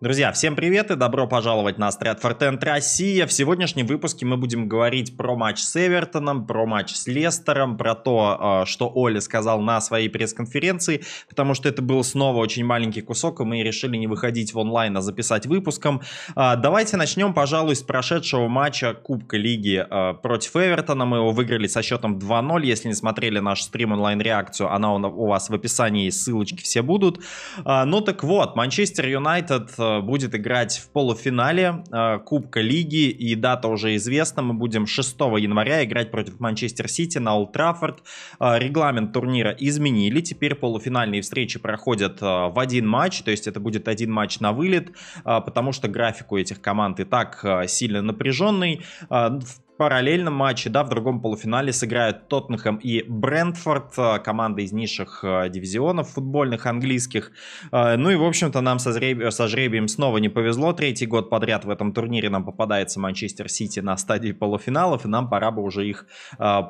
Друзья, всем привет и добро пожаловать на Стрят Фортент Россия. В сегодняшнем выпуске мы будем говорить про матч с Эвертоном, про матч с Лестером, про то, а, что Оля сказал на своей пресс-конференции, потому что это был снова очень маленький кусок, и мы решили не выходить в онлайн, а записать выпуском. А, давайте начнем, пожалуй, с прошедшего матча Кубка Лиги а, против Эвертона. Мы его выиграли со счетом 2-0. Если не смотрели наш стрим онлайн-реакцию, она у вас в описании, ссылочки все будут. Ну так вот, Манчестер Юнайтед Э, будет играть в полуфинале э, Кубка Лиги, и дата уже известна, мы будем 6 января играть против Манчестер Сити на Олд Траффорд. Э, регламент турнира изменили, теперь полуфинальные встречи проходят в один матч, то есть это будет один матч на вылет, потому что график у этих команд и так сильно напряженный. В параллельном матче, да, в другом полуфинале сыграют Тоттенхэм и Брентфорд, э, команда из низших э, дивизионов футбольных английских. Э, ну и, в общем-то, нам со, жреб... со жребием снова не повезло. Третий год подряд в этом турнире нам попадается Манчестер Сити на стадии полуфиналов, и нам пора бы уже их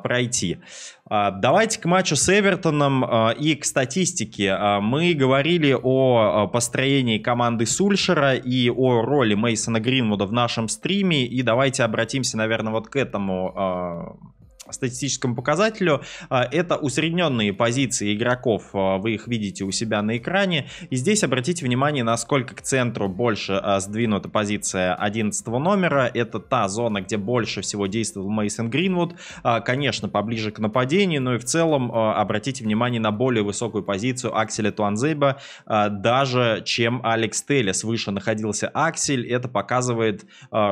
пройти. А, давайте к матчу с Эвертоном а, и к статистике. А, мы говорили о построении команды Сульшера и о роли Мейсона Гринвуда в нашем стриме. И давайте обратимся, наверное, вот к этому статистическому показателю. А, это усредненные позиции игроков, а, вы их видите у себя на экране. И здесь обратите внимание, насколько к центру больше а, сдвинута позиция 11 номера. Это та зона, где больше всего действовал Мейсон Гринвуд. Конечно, поближе к нападению, но и в целом обратите внимание на более высокую позицию Акселя Туанзейба, даже чем Алекс Телес. Выше находился Аксель. Это показывает,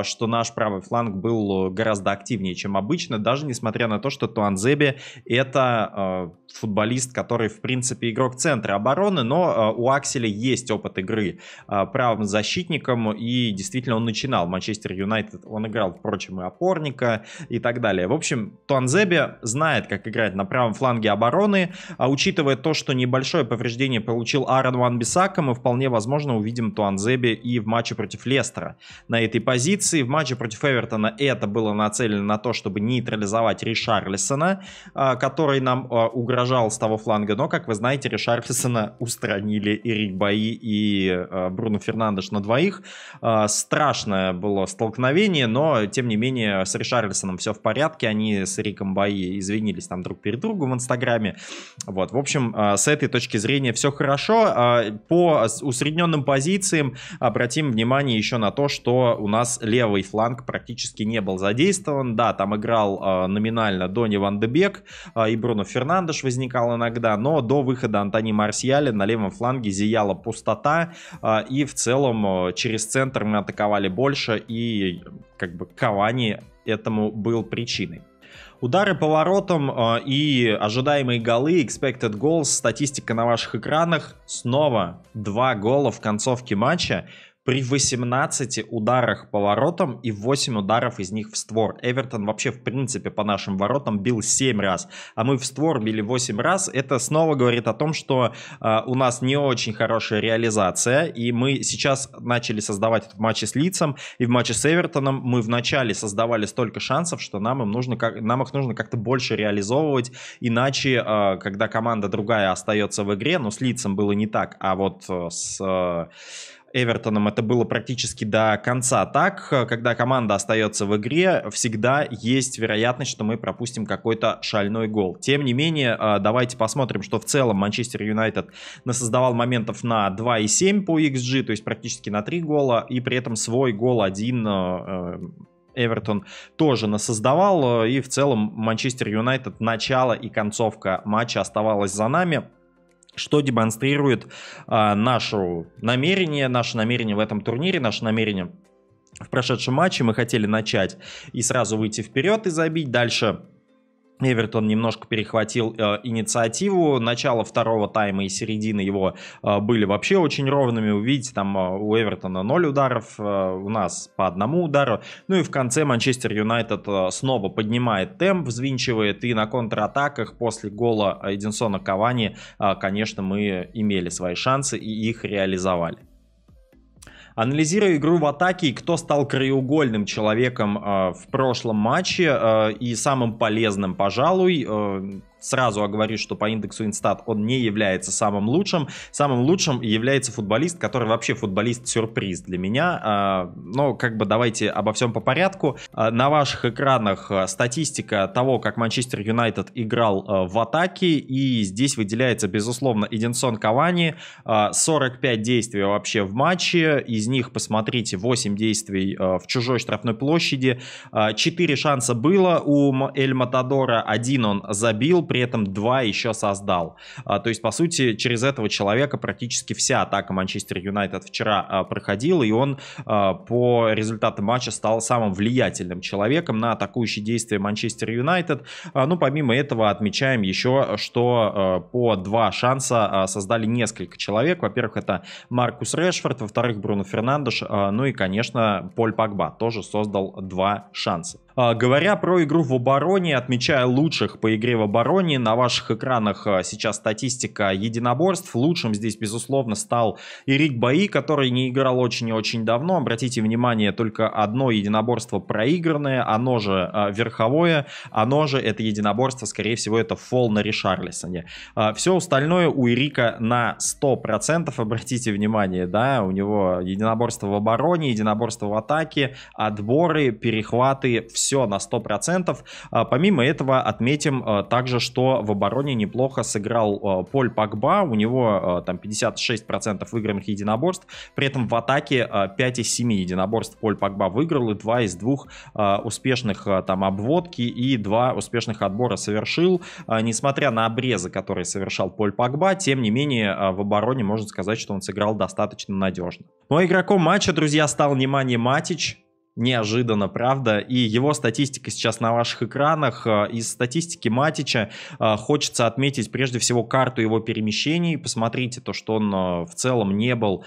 что наш правый фланг был гораздо активнее, чем обычно, даже несмотря несмотря на то, что Туанзеби это э, футболист, который, в принципе, игрок центра обороны, но э, у Акселя есть опыт игры э, правым защитником, и действительно он начинал. Манчестер Юнайтед, он играл, впрочем, и опорника и так далее. В общем, Туанзеби знает, как играть на правом фланге обороны, а учитывая то, что небольшое повреждение получил Аарон Ван Бисака, мы вполне возможно увидим Туанзеби и в матче против Лестера на этой позиции. В матче против Эвертона это было нацелено на то, чтобы нейтрализовать Ришарлисона, а, который нам а, угрожал с того фланга. Но, как вы знаете, Ришарлисона устранили и Рик Бои, и а, Бруно Фернандеш на двоих. Страшное было столкновение, но, тем не менее, с Ришарлисоном все в порядке. Они с Риком Бои извинились там друг перед другом в Инстаграме. Вот, в общем, с этой точки зрения все хорошо. По усредненным позициям обратим внимание еще на то, что у нас левый фланг практически не был задействован. Да, там играл номинально номинально Дони Ван Дебек а, и Бруно Фернандеш возникал иногда, но до выхода Антони Марсиаля на левом фланге зияла пустота, а, и в целом а, через центр мы атаковали больше, и как бы Кавани этому был причиной. Удары по воротам э, и ожидаемые голы, expected goals, статистика на ваших экранах. Снова два гола в концовке матча при 18 ударах по воротам и 8 ударов из них в створ. Эвертон вообще, в принципе, по нашим воротам бил 7 раз, а мы в створ били 8 раз. Это снова говорит о том, что э, у нас не очень хорошая реализация, и мы сейчас начали создавать в матче с Лицом и в матче с Эвертоном. Мы вначале создавали столько шансов, что нам, им нужно, как, нам их нужно как-то больше реализовывать, иначе, э, когда команда другая остается в игре, но ну, с Лицом было не так, а вот э, с... Э, Эвертоном это было практически до конца так. Э, когда команда остается в игре, всегда есть вероятность, что мы пропустим какой-то шальной гол. Тем не менее, э, давайте посмотрим, что в целом Манчестер Юнайтед насоздавал моментов на 2,7 по XG, то есть практически на 3 гола, и при этом свой гол один э, Эвертон тоже насоздавал. И в целом Манчестер Юнайтед начало и концовка матча оставалась за нами что демонстрирует а, наше намерение, наше намерение в этом турнире, наше намерение в прошедшем матче. Мы хотели начать и сразу выйти вперед и забить. Дальше Эвертон немножко перехватил э, инициативу. Начало второго тайма и середина его э, были вообще очень ровными. Вы там э, у Эвертона 0 ударов, э, у нас по одному удару. Ну и в конце Манчестер Юнайтед э, снова поднимает темп, взвинчивает. И на контратаках после гола Эдинсона Кавани, э, конечно, мы имели свои шансы и их реализовали. Анализируя игру в атаке и кто стал краеугольным человеком э, в прошлом матче э, и самым полезным, пожалуй, э, Сразу оговорюсь, что по индексу Инстат он не является самым лучшим. Самым лучшим является футболист, который вообще футболист-сюрприз для меня. А, но как бы давайте обо всем по порядку. А, на ваших экранах а, статистика того, как Манчестер Юнайтед играл в атаке. И здесь выделяется, безусловно, Эдинсон Кавани. 45 действий вообще в матче. Из них, посмотрите, 8 действий в чужой штрафной площади. 4 шанса было у Эль Матадора. Один он забил, при этом два еще создал. А, то есть, по сути, через этого человека практически вся атака Манчестер Юнайтед вчера а, проходила, и он а, по результатам матча стал самым влиятельным человеком на атакующие действия Манчестер Юнайтед. ну, помимо этого, отмечаем еще, что по два шанса создали несколько человек. Во-первых, это Маркус Решфорд, во-вторых, Бруно Фернандеш, ну и, конечно, Поль Пагба тоже создал два шанса. А, говоря про игру в обороне, отмечая лучших по игре в обороне, на ваших экранах а, сейчас статистика единоборств. Лучшим здесь, безусловно, стал Ирик Баи, который не играл очень и очень давно. Обратите внимание, только одно единоборство проигранное, оно же а, верховое, оно же это единоборство, скорее всего, это фол на Ришарлисоне. Все остальное у Ирика на 100%, обратите внимание, да, у него единоборство в обороне, единоборство в атаке, отборы, перехваты, все все на 100%. А, помимо этого отметим а, также, что в обороне неплохо сыграл а, Поль Пакба, у него там 56% выигранных единоборств, при этом в атаке 5 из 7 единоборств Поль Пакба выиграл и 2 из 2 успешных там обводки и 2 успешных отбора совершил, несмотря на обрезы, которые совершал Поль Пакба, тем не менее в обороне можно сказать, что он сыграл достаточно надежно. Но ну, игроком матча, друзья, стал внимание Матич, Неожиданно, правда. И его статистика сейчас на ваших экранах. Э, из статистики Матича э, хочется отметить прежде всего карту его перемещений. Посмотрите то, что он э, в целом не был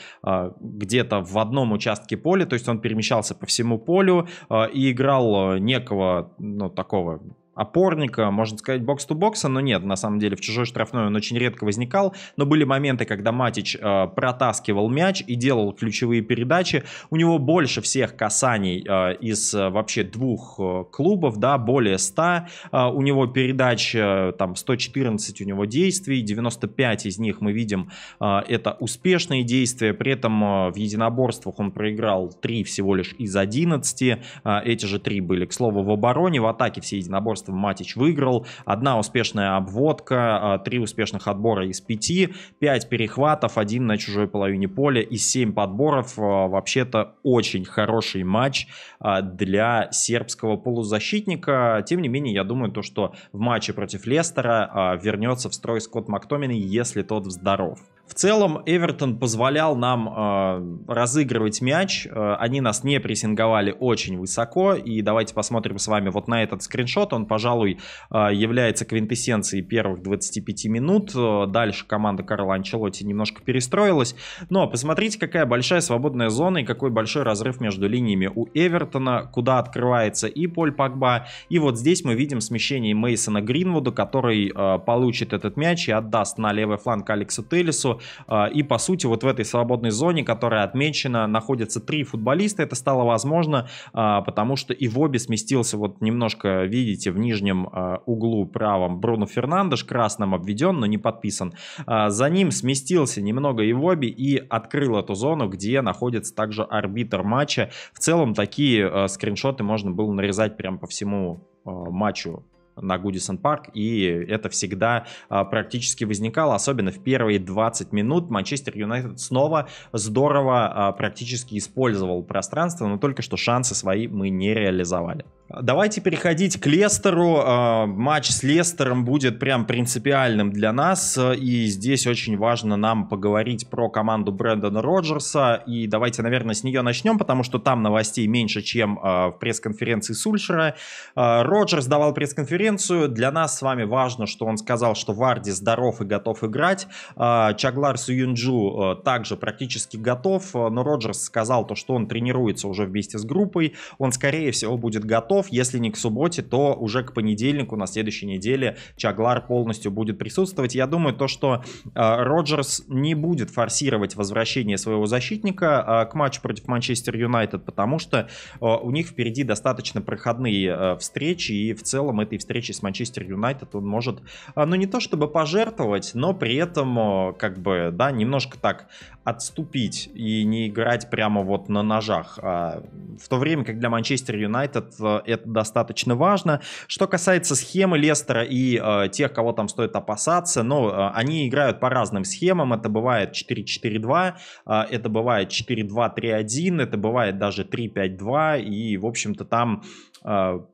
где-то в одном участке поля, то есть он перемещался по всему полю и играл некого, ну, такого опорника, можно сказать, бокс-ту-бокса, но нет, на самом деле в чужой штрафной он очень редко возникал, но были моменты, когда Матич э, протаскивал мяч и делал ключевые передачи, у него больше всех касаний э, из э, вообще двух э, клубов, да, более 100, э, у него передач э, там 114 у него действий, 95 из них мы видим э, это успешные действия, при этом э, в единоборствах он проиграл 3 всего лишь из 11, э, эти же 3 были, к слову, в обороне, в атаке все единоборства Матич выиграл, одна успешная обводка, а, три успешных отбора из пяти, пять перехватов, один на чужой половине поля и семь подборов. А, вообще-то очень хороший матч а, для сербского полузащитника. Тем не менее, я думаю, то, что в матче против Лестера вернется в строй Скотт Мактомин, если тот здоров. В целом Эвертон позволял нам э, разыгрывать мяч. Э, они нас не прессинговали очень высоко. И давайте посмотрим с вами вот на этот скриншот. Он, пожалуй, э, является квинтэссенцией первых 25 минут. Э, дальше команда Карла Анчелотти немножко перестроилась. Но посмотрите, какая большая свободная зона и какой большой разрыв между линиями у Эвертона, куда открывается и Поль Пакба. И вот здесь мы видим смещение Мейсона Гринвуда, который э, получит этот мяч и отдаст на левый фланг Алексу Теллису. А, и, по сути, вот в этой свободной зоне, которая отмечена, находятся три футболиста. Это стало возможно, а, потому что и Воби сместился вот немножко, видите, в нижнем а, углу правом Бруно Фернандеш, красным обведен, но не подписан. За ним сместился немного и Воби и открыл эту зону, где находится также арбитр матча. В целом такие скриншоты можно было нарезать прямо по всему матчу на Гудисон Парк, и это всегда а, практически возникало, особенно в первые 20 минут Манчестер Юнайтед снова здорово а, практически использовал пространство, но только что шансы свои мы не реализовали. Давайте переходить к Лестеру. А, матч с Лестером будет прям принципиальным для нас, и здесь очень важно нам поговорить про команду Брэндона Роджерса, и давайте, наверное, с нее начнем, потому что там новостей меньше, чем в пресс-конференции Сульшера. Роджерс давал пресс-конференцию конференцию. Для нас с вами важно, что он сказал, что Варди здоров и готов играть. А, Чаглар Сююнджу э, также практически готов, э, но Роджерс сказал то, что он тренируется уже вместе с группой. Он, скорее всего, будет готов. Если не к субботе, то уже к понедельнику на следующей неделе Чаглар полностью будет присутствовать. Я думаю, то, что э, Роджерс не будет форсировать возвращение своего защитника к матчу против Манчестер Юнайтед, потому что у них впереди достаточно проходные встречи, и в целом этой встречи встречи с Манчестер Юнайтед он может, а, ну не то чтобы пожертвовать, но при этом как бы, да, немножко так отступить и не играть прямо вот на ножах. А в то время как для Манчестер Юнайтед э, это достаточно важно. Что касается схемы Лестера и э, тех, кого там стоит опасаться, но ну, э, они играют по разным схемам. Это бывает 4-4-2, это бывает 4-2-3-1, это бывает даже 3-5-2. И, в общем-то, там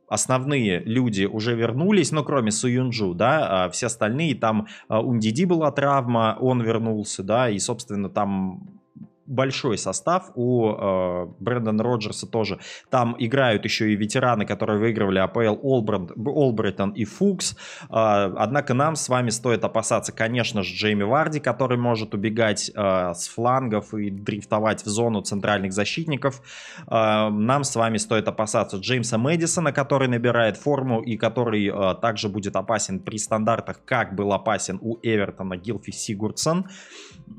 основные люди уже вернулись, но ну, кроме Суюнджу, да, а все остальные, там Ундиди была травма, он вернулся, да, и, собственно, там там большой состав у э, Брэндона Роджерса тоже. Там играют еще и ветераны, которые выигрывали АПЛ Олбранд, Олбритон и Фукс. Э, однако нам с вами стоит опасаться, конечно же, Джейми Варди, который может убегать э, с флангов и дрифтовать в зону центральных защитников. Э, нам с вами стоит опасаться Джеймса Мэдисона, который набирает форму и который э, также будет опасен при стандартах, как был опасен у Эвертона Гилфи Сигурдсон.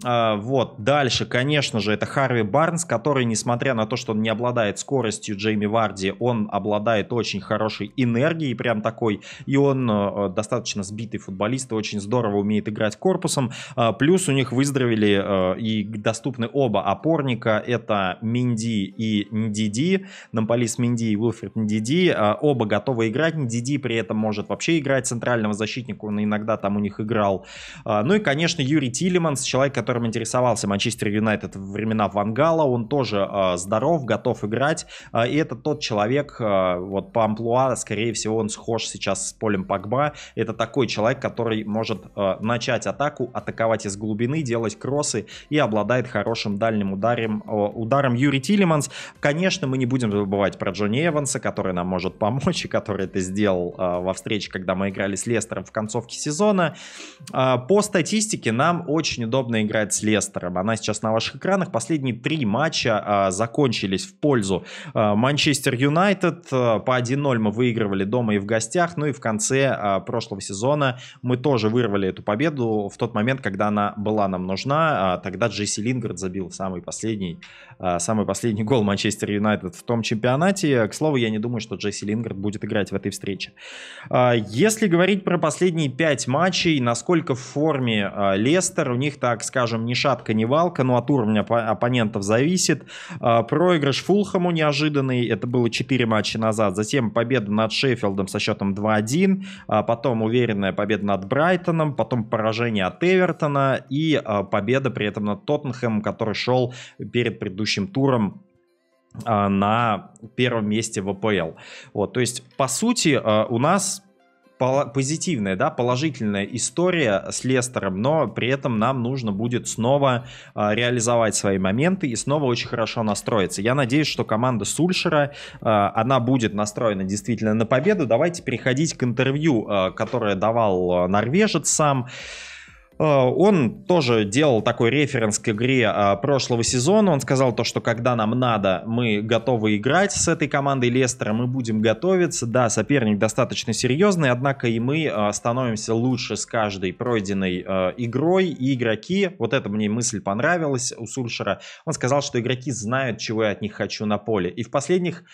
Э, вот, дальше, конечно, конечно же, это Харви Барнс, который, несмотря на то, что он не обладает скоростью Джейми Варди, он обладает очень хорошей энергией, прям такой, и он э, э, достаточно сбитый футболист, и очень здорово умеет играть корпусом. Э, плюс у них выздоровели э, и доступны оба опорника, это Минди и Ндиди, Намполис Минди и Уилфред Ндиди, э, оба готовы играть, Ндиди при этом может вообще играть центрального защитника, он иногда там у них играл. Э, ну и, конечно, Юрий Тилеманс, человек, которым интересовался Манчестер Юнайтед времена Вангала, он тоже э, здоров, готов играть, э, и это тот человек, э, вот по амплуа, скорее всего, он схож сейчас с Полем Погба, это такой человек, который может э, начать атаку, атаковать из глубины, делать кроссы и обладает хорошим дальним ударом, э, ударом Юрий Тилеманс. Конечно, мы не будем забывать про Джонни Эванса, который нам может помочь и который это сделал э, во встрече, когда мы играли с Лестером в концовке сезона. Э, по статистике нам очень удобно играть с Лестером, она сейчас на ваших экранах, экранах. Последние три матча а, закончились в пользу а, Манчестер Юнайтед. А, по 1-0 мы выигрывали дома и в гостях. Ну и в конце прошлого сезона мы тоже вырвали эту победу в тот момент, когда она была нам нужна. Тогда Джесси Лингард забил самый последний, самый последний гол Манчестер Юнайтед в том чемпионате. К слову, я не думаю, что Джесси Лингард будет играть в этой встрече. Если говорить про последние пять матчей, насколько в форме Лестер, у них, так скажем, ни шатка, ни валка, ну от уровня оп оппонентов зависит. А, проигрыш Фулхаму неожиданный, это было 4 матча назад. Затем победа над Шеффилдом со счетом 2-1. А, потом уверенная победа над Брайтоном. Потом поражение от Эвертона. И а, победа при этом над Тоттенхэмом, который шел перед предыдущим туром на первом месте в АПЛ. Вот, то есть, по сути, у нас позитивная, да, положительная история с Лестером, но при этом нам нужно будет снова э, реализовать свои моменты и снова очень хорошо настроиться. Я надеюсь, что команда Сульшера, э, она будет настроена действительно на победу. Давайте переходить к интервью, э, которое давал норвежец сам. Э, Э, он тоже делал такой референс к игре э, прошлого сезона. Он сказал то, что когда нам надо, мы готовы играть с этой командой Лестера, мы будем готовиться. Да, соперник достаточно серьезный, однако и мы э, становимся лучше с каждой пройденной игрой. И игроки, вот эта мне мысль понравилась у Сульшера, он сказал, что игроки знают, чего я от них хочу на поле. И в последних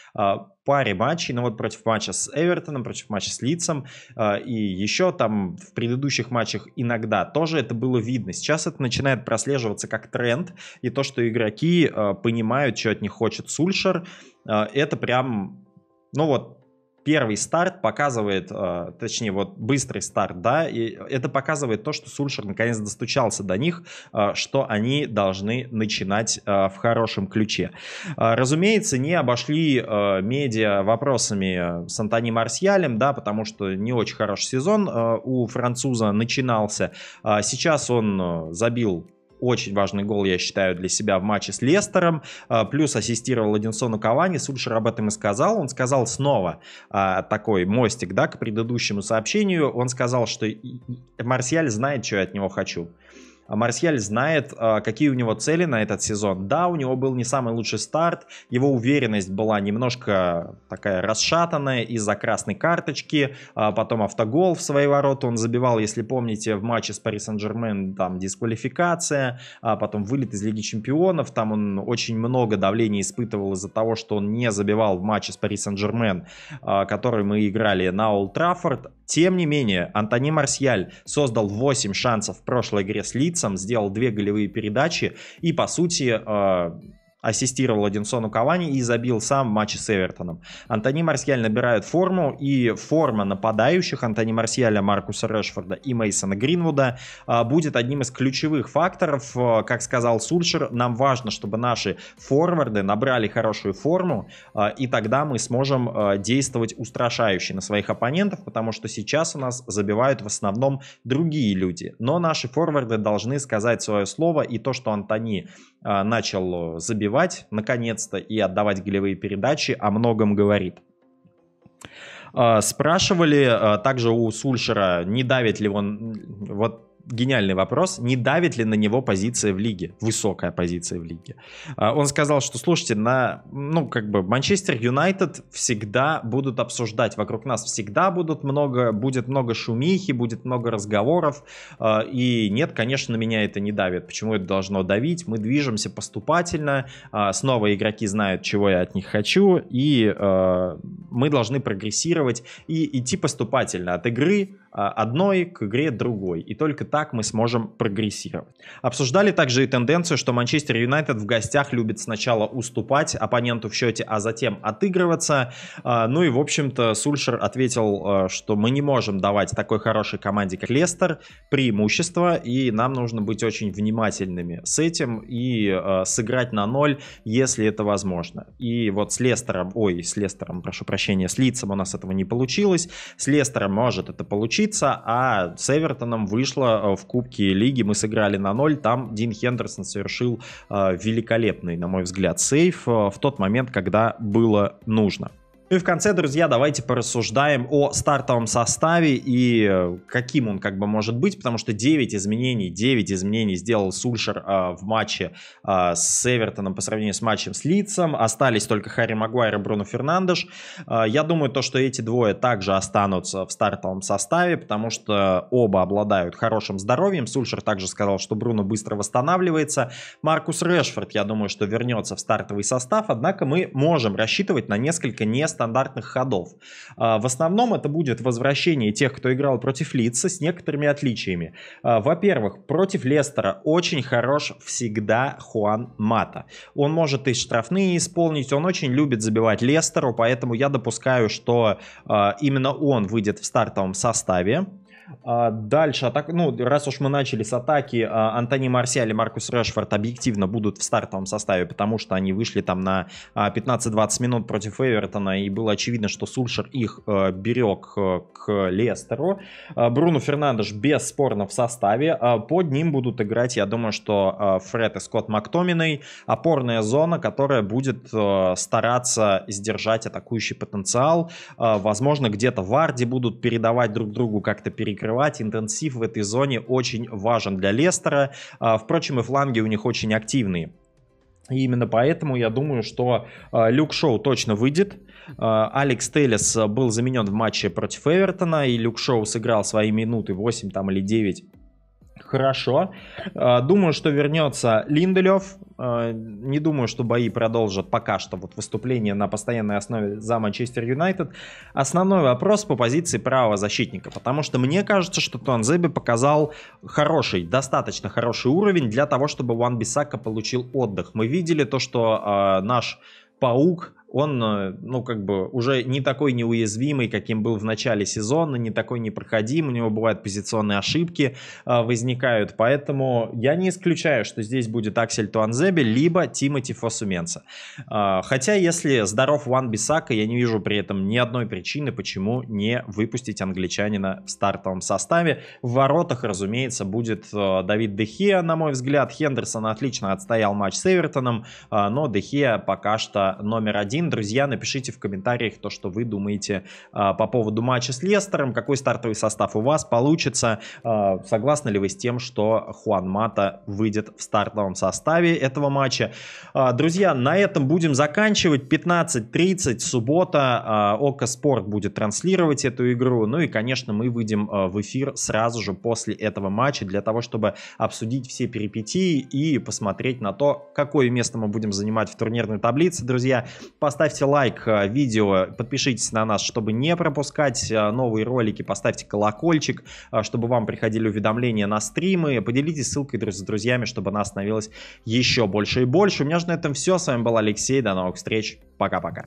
паре матчей, ну вот против матча с Эвертоном, против матча с Лицем а, и еще там в предыдущих матчах иногда тоже это было видно. Сейчас это начинает прослеживаться как тренд и то, что игроки а, понимают, что от них хочет Сульшер, а, это прям, ну вот первый старт показывает, э, точнее, вот быстрый старт, да, и это показывает то, что Сульшер наконец достучался до них, э, что они должны начинать э, в хорошем ключе. разумеется, не обошли медиа вопросами с Антони Марсиалем, да, потому что не очень хороший сезон у француза начинался. сейчас он забил очень важный гол, я считаю, для себя в матче с Лестером. А, плюс ассистировал Одинсону Кавани. Сульшер об этом и сказал. Он сказал снова а, такой мостик, да, к предыдущему сообщению. Он сказал, что Марсиаль знает, что я от него хочу. А Марсиаль знает, а, какие у него цели на этот сезон. Да, у него был не самый лучший старт, его уверенность была немножко такая расшатанная из-за красной карточки, а потом автогол в свои ворота он забивал, если помните, в матче с Пари Сен-Жермен, там дисквалификация, потом вылет из Лиги Чемпионов, там он очень много давления испытывал из-за того, что он не забивал в матче с Пари Сен-Жермен, который мы играли на Олд Траффорд. Тем не менее, Антони Марсиаль создал 8 шансов в прошлой игре с Лидом, лицам, сделал две голевые передачи и, по сути, а, ассистировал Одинсону Кавани и забил сам в матче с Эвертоном. Антони Марсиаль набирает форму, и форма нападающих Антони Марсиаля, Маркуса Решфорда и Мейсона Гринвуда а, будет одним из ключевых факторов. А, как сказал Сульшер, нам важно, чтобы наши форварды набрали хорошую форму, а, и тогда мы сможем действовать устрашающе на своих оппонентов, потому что сейчас у нас забивают в основном другие люди. Но наши форварды должны сказать свое слово, и то, что Антони начал забивать, забивать, наконец-то, и отдавать голевые передачи о многом говорит. А, спрашивали а, также у Сульшера, не давит ли он... Вот гениальный вопрос, не давит ли на него позиция в лиге, высокая позиция в лиге. А, он сказал, что, слушайте, на, ну, как бы, Манчестер Юнайтед всегда будут обсуждать, вокруг нас всегда будут много, будет много шумихи, будет много разговоров, а, и нет, конечно, на меня это не давит. Почему это должно давить? Мы движемся поступательно, а, снова игроки знают, чего я от них хочу, и мы должны прогрессировать и идти поступательно от игры а, одной к игре другой. И только так мы сможем прогрессировать. Обсуждали также и тенденцию, что Манчестер Юнайтед в гостях любит сначала уступать оппоненту в счете, а затем отыгрываться. А, ну и, в общем-то, Сульшер ответил, а, что мы не можем давать такой хорошей команде, как Лестер, преимущество, и нам нужно быть очень внимательными с этим и сыграть на ноль, если это возможно. И вот с Лестером, ой, с Лестером, прошу прощения, с Лицем у нас этого не получилось, с Лестером может это получиться случится, а с Эвертоном вышло э, в Кубке Лиги, мы сыграли на ноль, там Дин Хендерсон совершил э, великолепный, на мой взгляд, сейф э, в тот момент, когда было нужно. Ну и в конце, друзья, давайте порассуждаем о стартовом составе и э, каким он как бы может быть, потому что 9 изменений, 9 изменений сделал Сульшер э, в матче э, с Эвертоном по сравнению с матчем с Лицем. Остались только Харри Магуайр и Бруно Фернандеш. Э, я думаю, то, что эти двое также останутся в стартовом составе, потому что оба обладают хорошим здоровьем. Сульшер также сказал, что Бруно быстро восстанавливается. Маркус Решфорд, я думаю, что вернется в стартовый состав, однако мы можем рассчитывать на несколько нест стандартных ходов. А, в основном это будет возвращение тех, кто играл против Лица с некоторыми отличиями. А, во-первых, против Лестера очень хорош всегда Хуан Мата. Он может и штрафные исполнить, он очень любит забивать Лестеру, поэтому я допускаю, что а, именно он выйдет в стартовом составе. А, дальше, атак, ну, раз уж мы начали с атаки, а, Антони Марсиаль и Маркус Решфорд объективно будут в стартовом составе, потому что они вышли там на 15-20 а, минут против Эвертона, и было очевидно, что Сульшер их э, берег э, к Лестеру. Бруно Фернандеш бесспорно в составе. Под ним будут играть, я думаю, что Фред и Скотт Мактоминой. Опорная зона, которая будет э, стараться сдержать атакующий потенциал. Возможно, где-то Варди будут передавать друг другу как-то перекрыть перекрывать. Интенсив в этой зоне очень важен для Лестера. А, впрочем, и фланги у них очень активные. И именно поэтому я думаю, что а, Люк Шоу точно выйдет. А, Алекс Телес был заменен в матче против Эвертона, и Люк Шоу сыграл свои минуты 8 там, или 9 хорошо. Думаю, что вернется Линделев. Э, не думаю, что бои продолжат пока что вот выступление на постоянной основе за Манчестер Юнайтед. Основной вопрос по позиции правого защитника, потому что мне кажется, что Туанзеби показал хороший, достаточно хороший уровень для того, чтобы Ван Бисака получил отдых. Мы видели то, что э, наш Паук он, э, ну, как бы уже не такой неуязвимый, каким был в начале сезона, не такой непроходим, у него бывают позиционные ошибки э, возникают, поэтому я не исключаю, что здесь будет Аксель Туанзеби, либо Тимати Фосуменца. Э, хотя, если здоров Ван Бисака, я не вижу при этом ни одной причины, почему не выпустить англичанина в стартовом составе. В воротах, разумеется, будет э, Давид Дехия, на мой взгляд. Хендерсон отлично отстоял матч с Эвертоном, э, но Дехия пока что номер один 1. Друзья, напишите в комментариях то, что вы думаете а, по поводу матча с Лестером, какой стартовый состав у вас получится, а, согласны ли вы с тем, что Хуан Мата выйдет в стартовом составе этого матча. А, друзья, на этом будем заканчивать. 15.30, суббота. Око Спорт будет транслировать эту игру. Ну и, конечно, мы выйдем в эфир сразу же после этого матча для того, чтобы обсудить все перипетии и посмотреть на то, какое место мы будем занимать в турнирной таблице, друзья. По поставьте лайк э, видео, подпишитесь на нас, чтобы не пропускать э, новые ролики, поставьте колокольчик, э, чтобы вам приходили уведомления на стримы, поделитесь ссылкой с друзьями, чтобы нас становилось еще больше и больше. У меня же на этом все, с вами был Алексей, до новых встреч, пока-пока.